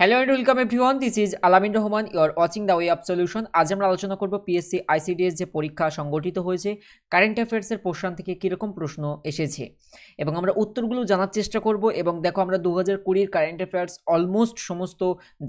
hello and welcome everyone this is Alamin Rahman your watching the way of solution আজ আমরা আলোচনা করব পিএসসি আইসিডিএস যে পরীক্ষা সংগঠিত হয়েছে কারেন্ট অ্যাফেয়ার্সের পোশান থেকে কীরকম প্রশ্ন এসেছে এবং আমরা উত্তরগুলো জানার চেষ্টা করব এবং দেখো আমরা দু হাজার কুড়ির কারেন্ট অ্যাফেয়ার্স অলমোস্ট সমস্ত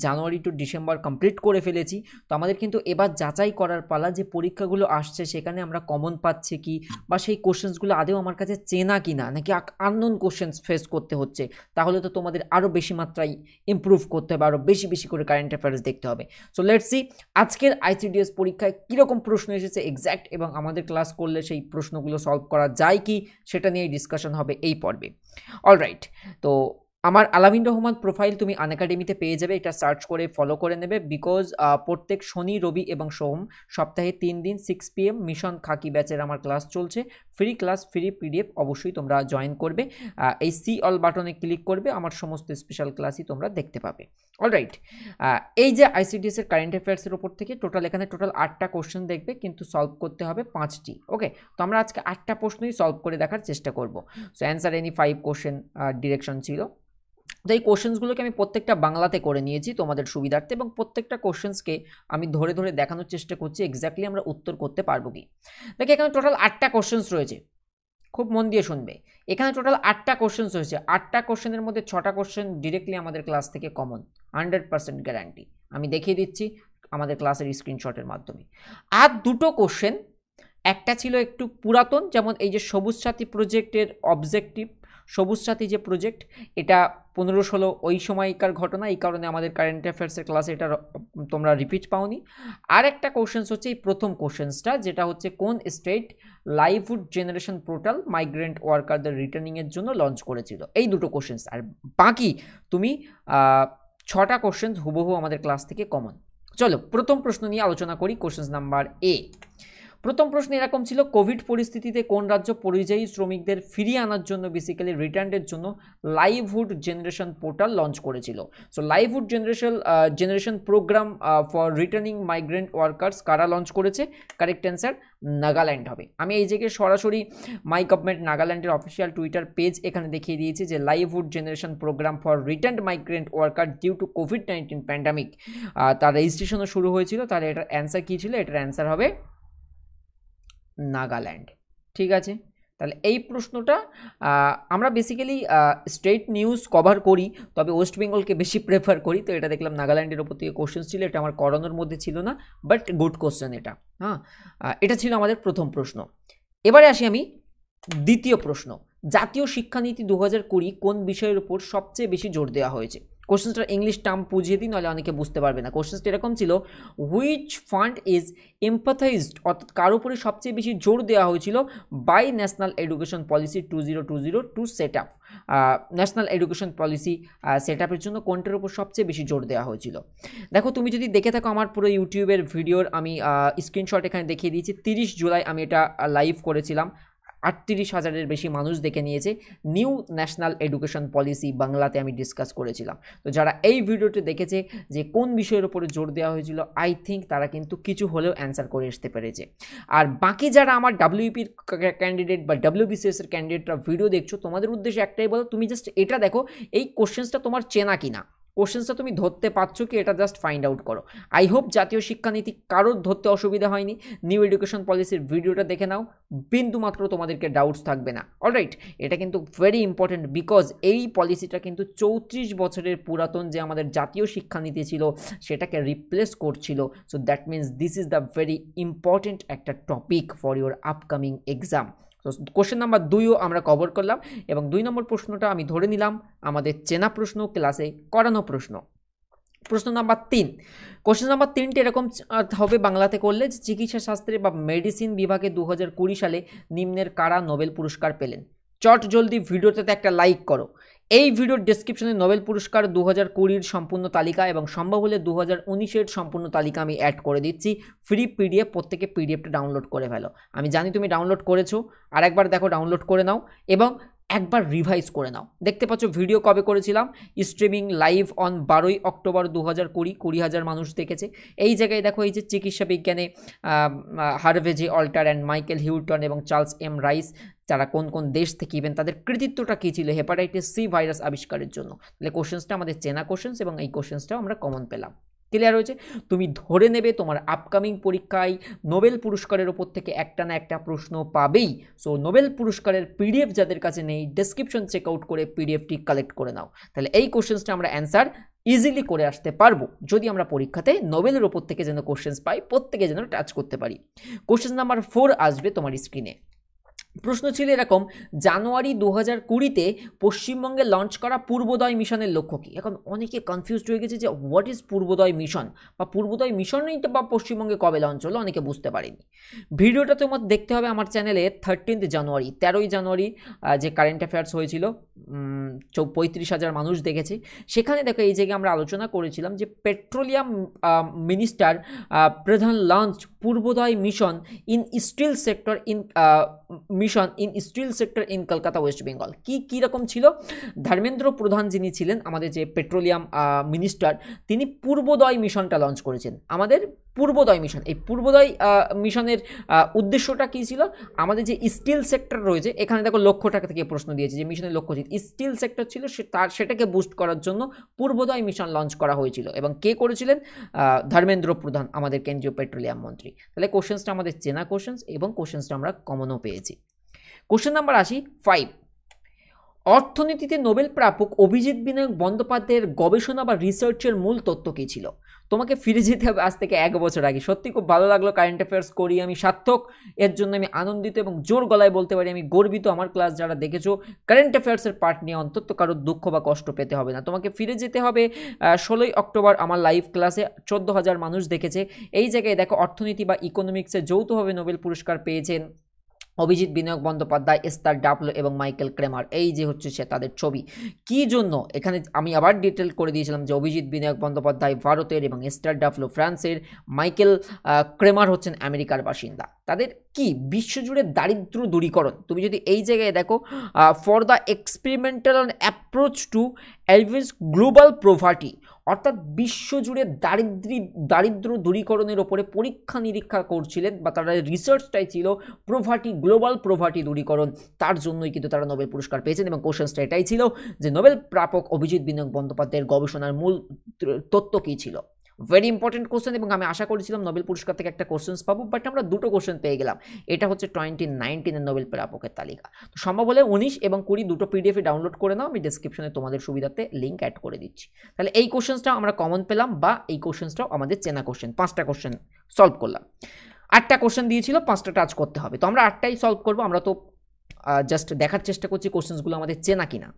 জানুয়ারি টু ডিসেম্বর কমপ্লিট করে ফেলেছি তো আমাদের কিন্তু এবার যাচাই করার পালা যে পরীক্ষাগুলো আসছে সেখানে আমরা কমন পাচ্ছি কি বা সেই কোশ্চেন্সগুলো আদেও আমার কাছে চেনা কি না নাকি আননোন কোশ্চেন্স ফেস করতে হচ্ছে তাহলে তো তোমাদের আরও বেশি মাত্রায় ইম্প্রুভ করতে হবে হবে আরও বেশি বেশি করে কারেন্ট অ্যাফেয়ার্স দেখতে হবে সো লেটস সি আজকের আইসিডিএস পরীক্ষায় কীরকম প্রশ্ন এসেছে এক্স্যাক্ট এবং আমাদের ক্লাস করলে সেই প্রশ্নগুলো সলভ করা যায় কি সেটা নিয়ে ডিসকাশন হবে এই পর্বে অলরাইট তো আমার আলামিন রহমান প্রোফাইল তুমি আন পেয়ে যাবে এটা সার্চ করে ফলো করে নেবে বিকজ প্রত্যেক শনি রবি এবং সোম সপ্তাহে তিন দিন সিক্স পিএম মিশন খাকি ব্যাচের আমার ক্লাস চলছে ফ্রি ক্লাস ফ্রি পিডিএফ অবশ্যই তোমরা জয়েন করবে এই সি অল বাটনে ক্লিক করবে আমার সমস্ত স্পেশাল ক্লাসই তোমরা দেখতে পাবে অলরাইট এই যে আইসিডিএসের কারেন্ট অ্যাফেয়ার্সের ওপর থেকে টোটাল এখানে টোটাল আটটা কোশ্চেন দেখবে কিন্তু সলভ করতে হবে পাঁচটি ওকে তো আমরা আজকে আটটা প্রশ্নই সলভ করে দেখার চেষ্টা করব so answer any five question direction ছিল তো এই কোশ্চেন্সগুলোকে আমি প্রত্যেকটা বাংলাতে করে নিয়েছি তোমাদের সুবিধার্থে এবং প্রত্যেকটা কোশ্চেন্সকে আমি ধরে ধরে দেখানোর চেষ্টা করছি এক্স্যাক্টলি আমরা উত্তর করতে পারবো কি দেখি এখানে টোটাল আটটা কোশ্চেন্স রয়েছে খুব মন দিয়ে শুনবে এখানে টোটাল আটটা কোশ্চেন্স হয়েছে আটটা কোশ্চেনের মধ্যে ছটা কোশ্চেন ডিরেক্টলি আমাদের ক্লাস থেকে কমন হান্ড্রেড পার্সেন্ট গ্যারান্টি আমি দেখিয়ে দিচ্ছি আমাদের ক্লাসের স্ক্রিনশটের মাধ্যমে আর দুটো কোশ্চেন একটা ছিল একটু পুরাতন যেমন এই যে সবুজ সাথী প্রজেক্টের অবজেক্টিভ সবুজ সাথী যে প্রজেক্ট এটা পনেরো ষোলো ওই সময়কার ঘটনা এই কারণে আমাদের কারেন্ট অ্যাফেয়ার্সের ক্লাসে এটা তোমরা রিপিট পাওনি আর একটা কোশ্চেন্স হচ্ছে এই প্রথম কোশ্চেন্সটা যেটা হচ্ছে কোন state livelihood generation portal migrant ওয়ার্কারদের রিটার্নিংয়ের জন্য লঞ্চ করেছিল এই দুটো কোশ্চেন্স আর বাকি তুমি ছটা কোশ্চেন্স হুবহু আমাদের ক্লাস থেকে কমন চলো প্রথম প্রশ্ন নিয়ে আলোচনা করি কোশ্চেন্স নাম্বার এ প্রথম প্রশ্ন এরকম ছিল কোভিড পরিস্থিতিতে কোন রাজ্য পরিযায়ী শ্রমিকদের ফিরিয়ে আনার জন্য বেসিক্যালি রিটার্নের জন্য লাইভহুড জেনারেশন পোর্টাল লঞ্চ করেছিল so livelihood generation generation programme for returning migrant workers কারা লঞ্চ করেছে কারেক্ট অ্যান্সার নাগাল্যান্ড হবে আমি এই জায়গায় সরাসরি মাই গভর্নমেন্ট নাগাল্যান্ডের অফিসিয়াল টুইটার পেজ এখানে দেখিয়ে দিয়েছি যে livelihood generation programme for return migrant worker due to Covid nineteen pandemic তার রেজিস্ট্রেশনও শুরু হয়েছিল তাহলে এটার অ্যান্সার কী ছিল এটার অ্যান্সার হবে নাগাল্যান্ড ঠিক আছে তাহলে এই প্রশ্নটা আমরা বেসিক্যালি স্টেট নিউজ কভার করি তবে ওয়েস্ট বেঙ্গলকে বেশি প্রেফার করি তো এটা দেখলাম নাগাল্যান্ডের ওপর থেকে কোশ্চেন ছিল এটা আমার করানোর মধ্যে ছিল না বাট গুড কোশ্চেন এটা হ্যাঁ এটা ছিল আমাদের প্রথম প্রশ্ন এবারে আসি আমি দ্বিতীয় প্রশ্ন জাতীয় শিক্ষানীতি দু হাজার কোন বিষয়ের উপর সবচেয়ে বেশি জোর দেওয়া হয়েছে কোশ্চেনটার ইংলিশ টার্ম বুঝিয়ে দিই নাহলে অনেকে বুঝতে পারবে না কোশ্চেনটা এরকম ছিল হুইচ ফান্ড ইজ এম্পাথাইজড অর্থাৎ কার উপরে সবচেয়ে বেশি জোর দেওয়া হয়েছিল by national education policy two zero two zero to set up national education policy set আপের জন্য কোনটার উপর সবচেয়ে বেশি জোর দেওয়া হয়েছিল দেখো তুমি যদি দেখে থাকো আমার পুরো ইউটিউবের ভিডিওর আমি স্ক্রিনশট এখানে দেখিয়ে দিয়েছি তিরিশ জুলাই আমি এটা লাইভ করেছিলাম আটত্রিশ হাজারের বেশি মানুষ দেখে নিয়েছে নিউ ন্যাশনাল এডুকেশন পলিসি বাংলাতে আমি ডিসকাস করেছিলাম তো যারা এই ভিডিওটি দেখেছে যে কোন বিষয়ের উপরে জোর দেওয়া হয়েছিল আই থিঙ্ক তারা কিন্তু কিছু হলেও অ্যান্সার করে আসতে পেরেছে আর বাকি যারা আমার ডাব্লিউপির e ক্যান্ডিডেট বা ডাব্লিউবিসিএসের ক্যান্ডিডেটরা ভিডিও দেখছো তোমাদের উদ্দেশ্যে একটাই বলো তুমি জাস্ট এটা দেখো এই কোশ্চেন্সটা তোমার চেনা কিনা কোশ্চেন্সটা তুমি ধরতে পারছো কি এটা জাস্ট ফাইন্ড আউট করো আই হোপ জাতীয় শিক্ষানীতি কারোর ধরতে অসুবিধা হয়নি নিউ এডুকেশন পলিসির ভিডিওটা দেখে নাও বিন্দুমাত্র তোমাদেরকে ডাউটস থাকবে না অলরাইট এটা কিন্তু ভেরি ইম্পর্ট্যান্ট বিকজ এই পলিসিটা কিন্তু চৌত্রিশ বছরের পুরাতন যে আমাদের জাতীয় শিক্ষানীতি ছিল সেটাকে রিপ্লেস করছিল so that means this is the very important একটা topic for your upcoming exam তো কোশ্চেন নাম্বার দুইও আমরা কভার করলাম এবং দুই নম্বর প্রশ্নটা আমি ধরে নিলাম আমাদের চেনা প্রশ্ন ক্লাসে করানো প্রশ্ন প্রশ্ন নাম্বার তিন কোশ্চেন নাম্বার তিনটে এরকম হবে বাংলাতে করলে চিকিৎসা শাস্ত্রে বা মেডিসিন বিভাগে দু সালে নিম্নের কারা নোবেল পুরস্কার পেলেন চট জলদি ভিডিওটাতে একটা লাইক করো এই ভিডিওর ডিসক্রিপশনে নোবেল পুরস্কার দু হাজার কুড়ির সম্পূর্ণ তালিকা এবং সম্ভব হলে দু হাজার উনিশের সম্পূর্ণ তালিকা আমি অ্যাড করে দিচ্ছি ফ্রি পিডিএফ প্রত্যেকে পিডিএফটা ডাউনলোড করে ফেলো আমি জানি তুমি ডাউনলোড করেছো আর একবার দেখো ডাউনলোড করে নাও এবং একবার রিভাইজ করে নাও দেখতে পাচ্ছ ভিডিও কবে করেছিলাম স্ট্রিমিং লাইভ অন বারোই অক্টোবর দু হাজার কুড়ি কুড়ি হাজার মানুষ দেখেছে এই জায়গায় দেখো এই যে চিকিৎসা বিজ্ঞানে Harvey J Alter and Michael Houghton এবং চার্লস এম রাইস যারা কোন কোন দেশ থেকে ইভেন তাদের কৃতিত্বটা কী ছিল হেপাটাইটিস সি ভাইরাস আবিষ্কারের জন্য তাহলে কোশ্চেন্সটা আমাদের চেনা কোশ্চেন্স এবং এই কোশ্চেন্সটাও আমরা কমন পেলাম ক্লিয়ার হয়েছে তুমি ধরে নেবে তোমার আপকামিং পরীক্ষায় নোবেল পুরস্কারের ওপর থেকে একটা না একটা প্রশ্ন পাবেই সো নোবেল পুরস্কারের পিডিএফ যাদের কাছে নেই ডেসক্রিপশন চেক আউট করে পিডিএফটি কালেক্ট করে নাও তাহলে এই কোশ্চেন্সটা আমরা অ্যান্সার ইজিলি করে আসতে পারবো যদি আমরা পরীক্ষাতে নোবেলের ওপর থেকে যেন কোশ্চেন্স পাই প্রত্যেকে যেন টাচ করতে পারি কোশ্চেন নাম্বার ফোর আসবে তোমার স্ক্রিনে প্রশ্ন ছিল এরকম জানুয়ারি দু হাজার কুড়িতে পশ্চিমবঙ্গে লঞ্চ করা পূর্বোদয় মিশনের লক্ষ্য কী এখন অনেকে কনফিউজড হয়ে গেছে যে হোয়াট ইজ পূর্বোদয় মিশন বা পূর্বোদয় মিশনই তো বা পশ্চিমবঙ্গে কবে লঞ্চ হলো অনেকে বুঝতে পারেনি ভিডিওটা তোমার দেখতে হবে আমার চ্যানেলে থার্টিন্থ জানুয়ারি তেরোই জানুয়ারি যে কারেন্ট অ্যাফেয়ার্স হয়েছিল চৌ পঁয়ত্রিশ হাজার মানুষ দেখেছে সেখানে দেখো এই জায়গায় আমরা আলোচনা করেছিলাম যে petroleum minister Pradhan launch Purvodaya mission in steel sector in mission in steel sector in Kolkata West Bengal কি কীরকম ছিল ধর্মেন্দ্র প্রধান যিনি ছিলেন আমাদের যে পেট্রোলিয়াম মিনিস্টার তিনি পূর্বোদয় মিশনটা লঞ্চ করেছেন আমাদের পূর্বোদয় মিশন এই পূর্বোদয় মিশনের উদ্দেশ্যটা কী ছিল আমাদের যে স্টিল সেক্টর রয়েছে এখানে দেখো লক্ষ্যটাকে থেকে প্রশ্ন দিয়েছে যে মিশনের লক্ষ্য ছিল স্টিল সেক্টর ছিল সে তার সেটাকে বুস্ট করার জন্য পূর্বোদয় মিশন লঞ্চ করা হয়েছিল এবং কে করেছিলেন ধর্মেন্দ্র প্রধান আমাদের কেন্দ্রীয় পেট্রোলিয়াম মন্ত্রী তাহলে কোশ্চেন্সটা আমাদের চেনা কোশ্চেন্স এবং কোশ্চেন্সটা আমরা কমনও পেয়েছি পেয়েছি কোশ্চেন নাম্বার আসি ফাইভ অর্থনীতিতে নোবেল প্রাপক অভিজিৎ বিনায়ক বন্দ্যোপাধ্যায়ের গবেষণা বা রিসার্চের মূল তত্ত্ব কী ছিল তোমাকে ফিরে যেতে হবে আজ থেকে এক বছর আগে সত্যি খুব ভালো লাগলো কারেন্ট অ্যাফেয়ার্স করি আমি সার্থক এর জন্য আমি আনন্দিত এবং জোর গলায় বলতে পারি আমি গর্বিত আমার ক্লাস যারা দেখেছো কারেন্ট অ্যাফেয়ার্সের পার্ট নিয়ে অন্তত কারো দুঃখ বা কষ্ট পেতে হবে না তোমাকে ফিরে যেতে হবে ষোলোই অক্টোবর আমার লাইভ ক্লাসে চোদ্দো হাজার মানুষ দেখেছে এই জায়গায় দেখো অর্থনীতি বা ইকোনমিক্সে যৌথভাবে নোবেল পুরস্কার পেয়েছেন অভিজিৎ বিনয়ক বন্দ্যোপাধ্যায় এস্তার ডাবলো এবং মাইকেল ক্রেমার এই যে হচ্ছে সে তাদের ছবি কি জন্য এখানে আমি আবার ডিটেল করে দিয়েছিলাম যে অভিজিৎ বিনয়ক বন্দ্যোপাধ্যায় ভারতের এবং এস্টার ডাবলো ফ্রান্সের মাইকেল ক্রেমার হচ্ছেন আমেরিকার বাসিন্দা তাদের কি বিশ্বজুড়ে দারিদ্র দূরীকরণ তুমি যদি এই জায়গায় দেখো for the experimental approach to alleviate global poverty অর্থাৎ বিশ্বজুড়ে দারিদ্রী দারিদ্র দূরীকরণের ওপরে পরীক্ষা নিরীক্ষা করছিলেন বা তারা রিসার্চটাই ছিল প্রভার্টি গ্লোবাল প্রভার্টি দূরীকরণ তার জন্যই কিন্তু তারা নোবেল পুরস্কার পেয়েছেন এবং কোশ্চেন্সটা এটাই ছিল যে নোবেল প্রাপক অভিজিৎ বিনিয়োগ বন্দ্যোপাধ্যায়ের গবেষণার মূল তত্ত্ব কী ছিল ভেরি ইম্পর্টেন্ট কোশ্চেন এবং আমি আশা করেছিলাম নোবেল পুরস্কার থেকে একটা কোশ্চেন্স পাবো বাট আমরা দুটো কোশ্চেন পেয়ে গেলাম এটা হচ্ছে টোয়েন্টি নাইনটিনের নোবেল প্রাপকের তালিকা তো সম্ভব হলে উনিশ এবং কুড়ি দুটো পিডিএফে ডাউনলোড করে নাও আমি ডিসক্রিপশনে তোমাদের সুবিধাতে লিঙ্ক অ্যাড করে দিচ্ছি তাহলে এই কোশ্চেন্সটাও আমরা কমন পেলাম বা এই কোশ্চেন্সটাও আমাদের চেনা কোশ্চেন পাঁচটা কোশ্চেন সলভ করলাম আটটা কোশ্চেন দিয়েছিল পাঁচটা টাচ করতে হবে তো আমরা আটটাই সলভ করবো আমরা তো জাস্ট দেখার চেষ্টা করছি কোশ্চেন্সগুলো আমাদের চেনা কিনা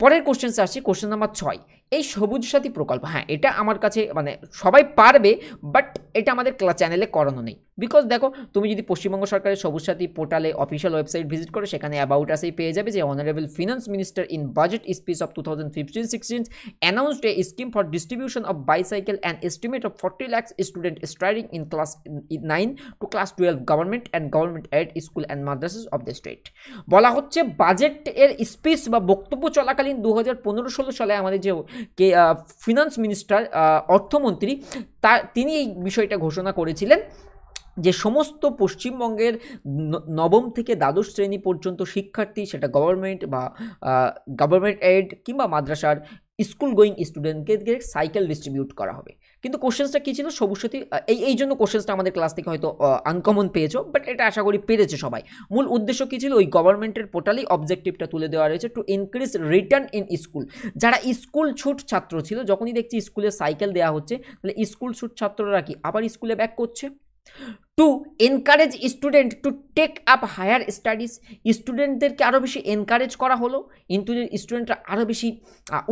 পরের কোশ্চেন্সে আসছি কোশ্চেন নাম্বার ছয় এই সবুজ সাথী প্রকল্প হ্যাঁ এটা আমার কাছে মানে সবাই পারবে বাট এটা আমাদের চ্যানেলে করানো নেই বিকজ দেখো তুমি যদি পশ্চিমবঙ্গ সরকারের সবুজ সাথী পোর্টালে অফিসিয়াল ওয়েবসাইট ভিজিট করো সেখানে অ্যাবাউট আসেই পেয়ে যাবে যে honourable finance minister in budget speech of two thousand fifteen sixteen announced a scheme for distribution of bicycle and estimate of forty lakhs student স্ট্রাইডিং in class nine to class twelve government and government aided school and madrasas of the state বলা হচ্ছে budget এর speech বা বক্তব্য চলাকালীন দু হাজার পনেরো ষোলো সালে আমাদের যে কে ফিনান্স মিনিস্টার অর্থমন্ত্রী তা তিনি এই বিষয়টা ঘোষণা করেছিলেন যে সমস্ত পশ্চিমবঙ্গের নবম থেকে দ্বাদশ শ্রেণী পর্যন্ত শিক্ষার্থী সেটা গভর্নমেন্ট বা গভর্নমেন্ট এড কিংবা মাদ্রাসার স্কুল গোয়িং স্টুডেন্টকে সাইকেল ডিস্ট্রিবিউট করা হবে কিন্তু কোশ্চেন্সটা কী ছিল সবুজ সাথী এই এই জন্য কোশ্চেন্সটা আমাদের ক্লাস থেকে হয়তো আনকমন পেয়েছো বাট এটা আশা করি পেরেছে সবাই মূল উদ্দেশ্য কী ছিল ওই গভর্নমেন্টের পোর্টালেই অবজেক্টিভটা তুলে দেওয়া রয়েছে to increase return in school যারা স্কুল ছুট ছাত্র ছিল যখনই দেখছি স্কুলে সাইকেল দেওয়া হচ্ছে তাহলে স্কুল ছুট ছাত্ররা কি আবার স্কুলে ব্যাক করছে to encourage student to take up higher studies স্টুডেন্টদেরকে আরও বেশি এনকারেজ করা হলো কিন্তু স্টুডেন্টরা আরও বেশি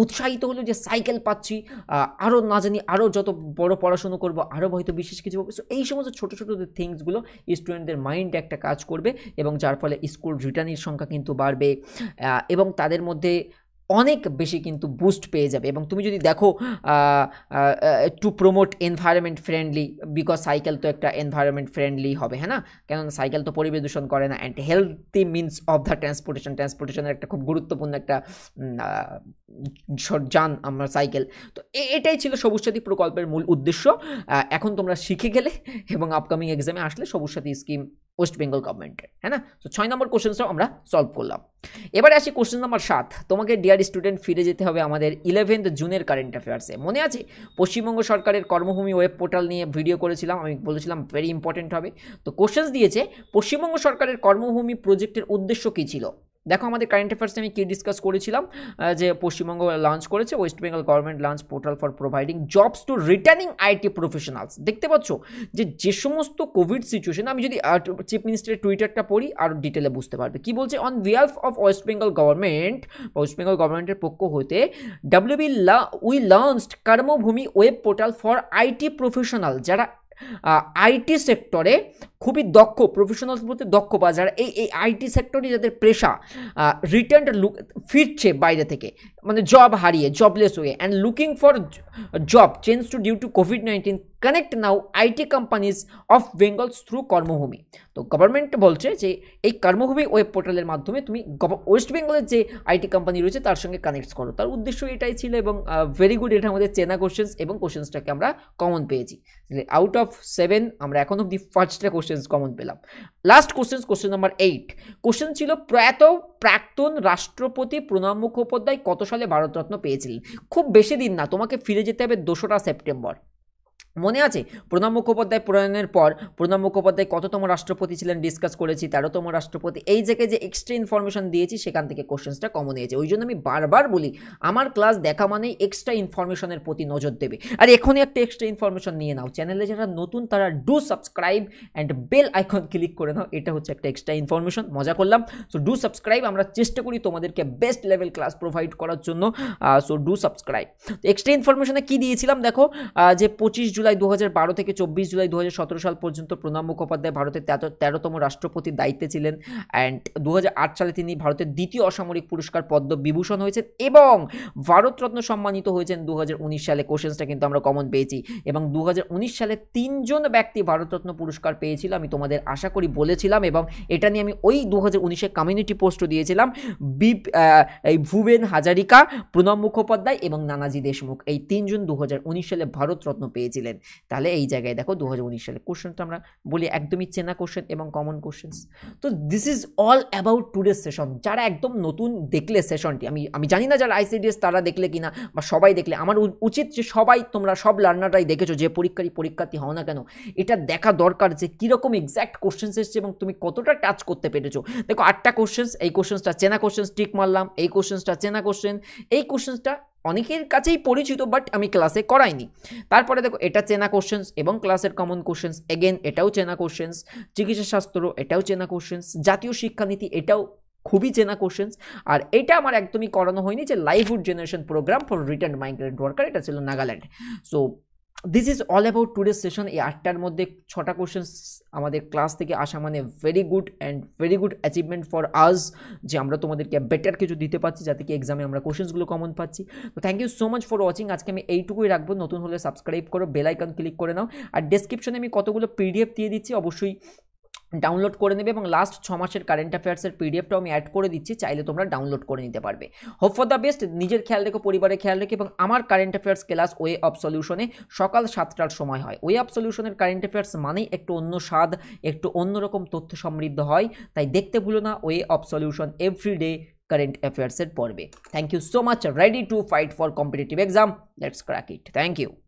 উৎসাহিত হলো যে সাইকেল পাচ্ছি আরও না জানি আরও যত বড় পড়াশুনো করব আরও হয়তো বিশেষ কিছু সো এই সমস্ত ছোটো ছোটো থিংসগুলো স্টুডেন্টদের মাইন্ডে একটা কাজ করবে এবং যার ফলে স্কুল রিটার্নের সংখ্যা কিন্তু বাড়বে এবং তাদের মধ্যে অনেক বেশি কিন্তু বুস্ট পেয়ে যাবে এবং তুমি যদি দেখো to promote environment friendly because cycle তো একটা এনভায়রনমেন্ট ফ্রেন্ডলি হবে হ্যাঁ না কেননা সাইকেল তো পরিবেশ দূষণ করে না and healthy means of the transportation ট্রান্সপোর্টেশনের একটা খুব গুরুত্বপূর্ণ একটা যান আমার সাইকেল তো এটাই ছিল সবুজ সাথী প্রকল্পের মূল উদ্দেশ্য এখন তোমরা শিখে গেলে এবং আপকামিং এক্সামে আসলে সবুজ সাথী স্কিম ওয়েস্ট বেঙ্গল গভর্নমেন্টের হ্যাঁ না তো ছয় নম্বর কোশ্চেন্সটাও আমরা সলভ করলাম এবারে আসি কোশ্চেন নম্বর সাত তোমাকে ডিয়ার স্টুডেন্ট ফিরে যেতে হবে আমাদের ইলেভেন্থ জুনের কারেন্ট অ্যাফেয়ার্সে মনে আছে পশ্চিমবঙ্গ সরকারের কর্মভূমি ওয়েব পোর্টাল নিয়ে ভিডিও করেছিলাম আমি বলেছিলাম ভেরি ইম্পর্টেন্ট হবে তো কোশ্চেন্স দিয়েছে পশ্চিমবঙ্গ সরকারের কর্মভূমি প্রজেক্টের উদ্দেশ্য কী ছিল দেখো আমাদের কারেন্ট অ্যাফেয়ার্সে আমি কী ডিসকাস করেছিলাম যে পশ্চিমবঙ্গ লঞ্চ করেছে West Bengal government launch portal for providing jobs to returning IT professionals দেখতে পাচ্ছ যে যে সমস্ত কোভিড সিচুয়েশন আমি যদি চিফ মিনিস্টারের টুইটারটা পড়ি আরও ডিটেলে বুঝতে পারবে কি বলছে on behalf of West Bengal government West Bengal গভর্নমেন্টের পক্ষ হতে WB we launched Karmabhumi web portal for IT professional যারা আইটি সেক্টরে খুবই দক্ষ প্রফেশনাল বলতে দক্ষ বা যারা এই এই আইটি সেক্টরে যাদের পেশা রিটার্ন লুক ফিরছে বাইরে থেকে মানে জব হারিয়ে জবলেস হয়ে and looking for job change to due to Covid nineteen connect now IT companies of Bengal's through Karmabhumi তো গভর্নমেন্ট বলছে যে এই কর্মভূমি ওয়েব পোর্টালের মাধ্যমে তুমি ওয়েস্ট বেঙ্গলের যে আইটি কোম্পানি রয়েছে তার সঙ্গে কানেক্ট করো তার উদ্দেশ্য এটাই ছিল এবং ভেরি গুড এটা আমাদের চেনা কোশ্চেন্স এবং কোশ্চেন্সটাকে আমরা কমন পেয়েছি আউট অফ সেভেন আমরা এখন অব্দি ফার্স্টটা কোশ্চেন কোশ্চেন কমন পেলাম last question question number eight question ছিল প্রয়াত প্রাক্তন রাষ্ট্রপতি প্রণব মুখোপাধ্যায় কত সালে ভারতরত্ন পেয়েছিলেন খুব বেশি দিন না তোমাকে ফিরে যেতে হবে দোসরা সেপ্টেম্বর মনে আছে প্রণব মুখোপাধ্যায় প্রণয়নের পর প্রণব মুখোপাধ্যায় কততম রাষ্ট্রপতি ছিলেন ডিসকাস করেছি তেরোতম রাষ্ট্রপতি এই জায়গায় যে এক্সট্রা ইনফরমেশন দিয়েছি সেখান থেকে কোশ্চেন্সটা কমন হয়েছে ওই জন্য আমি বারবার বলি আমার ক্লাস দেখা মানেই এক্সট্রা ইনফরমেশনের প্রতি নজর দেবে আর এখনই একটা এক্সট্রা ইনফরমেশন নিয়ে নাও চ্যানেলে যারা নতুন তারা do subscribe and bell icon click করে নাও এটা হচ্ছে একটা এক্সট্রা ইনফরমেশন মজা করলাম সো ডু সাবস্ক্রাইব আমরা চেষ্টা করি তোমাদেরকে বেস্ট লেভেল ক্লাস প্রোভাইড করার জন্য সো ডু সাবস্ক্রাইব এক্সট্রা ইনফরমেশনে কী দিয়েছিলাম দেখো যে পঁচিশ জুলাই দু থেকে চব্বিশ জুলাই দু সাল পর্যন্ত প্রণব মুখোপাধ্যায় ভারতের তেরোতম রাষ্ট্রপতির দায়িত্বে ছিলেন অ্যান্ড দু সালে তিনি ভারতের দ্বিতীয় অসামরিক পুরস্কার পদ্মবিভূষণ হয়েছেন এবং ভারতরত্ন সম্মানিত হয়েছেন দু সালে কোশ্চেন্সটা কিন্তু আমরা কমন পেয়েছি এবং দু সালে তিনজন ব্যক্তি ভারতরত্ন পুরস্কার পেয়েছিল আমি তোমাদের আশা করি বলেছিলাম এবং এটা নিয়ে আমি ওই দু হাজার কমিউনিটি পোস্টও দিয়েছিলাম বিপ এই ভুবেন হাজারিকা প্রণব মুখোপাধ্যায় এবং নানাজি দেশমুখ এই তিনজন দু সালে ভারতরত্ন পেয়েছিলেন করতেন তাহলে এই জায়গায় দেখো দু সালে কোশ্চেনটা আমরা বলি একদমই চেনা কোশ্চেন এবং কমন কোশ্চেন্স তো this is all about today session যারা একদম নতুন দেখলে সেশনটি আমি আমি জানি না যারা আইসিডিএস তারা দেখলে কিনা বা সবাই দেখলে আমার উচিত যে সবাই তোমরা সব লার্নাররাই দেখেছো যে পরীক্ষারই পরীক্ষার্থী হও না কেন এটা দেখা দরকার যে কীরকম এক্স্যাক্ট কোশ্চেন্স এসছে এবং তুমি কতটা টাচ করতে পেরেছো দেখো আটটা কোশ্চেন্স এই কোশ্চেন্সটা চেনা কোশ্চেন্স টিক মারলাম এই কোশ্চেন্সটা চেনা কোশ্চেন এই কোশ্চেন্সটা অনেকের কাছেই পরিচিত বাট আমি ক্লাসে করাইনি তারপরে দেখো এটা চেনা কোশ্চেন্স এবং ক্লাসের কমন কোশ্চেন্স এগেন এটাও চেনা কোশ্চেন্স চিকিৎসাশাস্ত্র এটাও চেনা কোশ্চেন্স জাতীয় শিক্ষানীতি এটাও খুবই চেনা কোশ্চেন্স আর এটা আমার একদমই করানো হয়নি যে livelihood generation programme for return migrant worker এটা ছিল Nagaland so this is all about today session এই আটটার মধ্যে ছটা কোশ্চেন আমাদের ক্লাস থেকে আসা মানে very good and very good achievement for আজ যে আমরা তোমাদেরকে বেটার কিছু দিতে পারছি যাতে কি এক্সামে আমরা কোশ্চেন্সগুলো কমন পাচ্ছি তো thank you so much for watching আজকে আমি এইটুকুই রাখবো নতুন হলে সাবস্ক্রাইব করো বেলাইকন ক্লিক করে নাও আর ডেসক্রিপশনে আমি কতগুলো পিডিএফ দিয়ে দিচ্ছি অবশ্যই ডাউনলোড করে নেবে এবং লাস্ট ছ মাসের কারেন্ট অ্যাফেয়ার্সের পিডিএফটা আমি অ্যাড করে দিচ্ছি চাইলে তোমরা ডাউনলোড করে নিতে পারবে হোপ ফর দ্য বেস্ট নিজের খেয়াল রেখো পরিবারের খেয়াল রেখে এবং আমার current affairs class way of সলিউশনে সকাল সাতটার সময় হয় ওয়ে অফ সলিউশনের কারেন্ট অ্যাফেয়ার্স মানেই একটু অন্য স্বাদ একটু অন্যরকম তথ্য সমৃদ্ধ হয় তাই দেখতে ভুলো না way of solution every day current অ্যাফেয়ার্সের পর্বে thank you so much ready to fight for competitive exam let's crack it thank you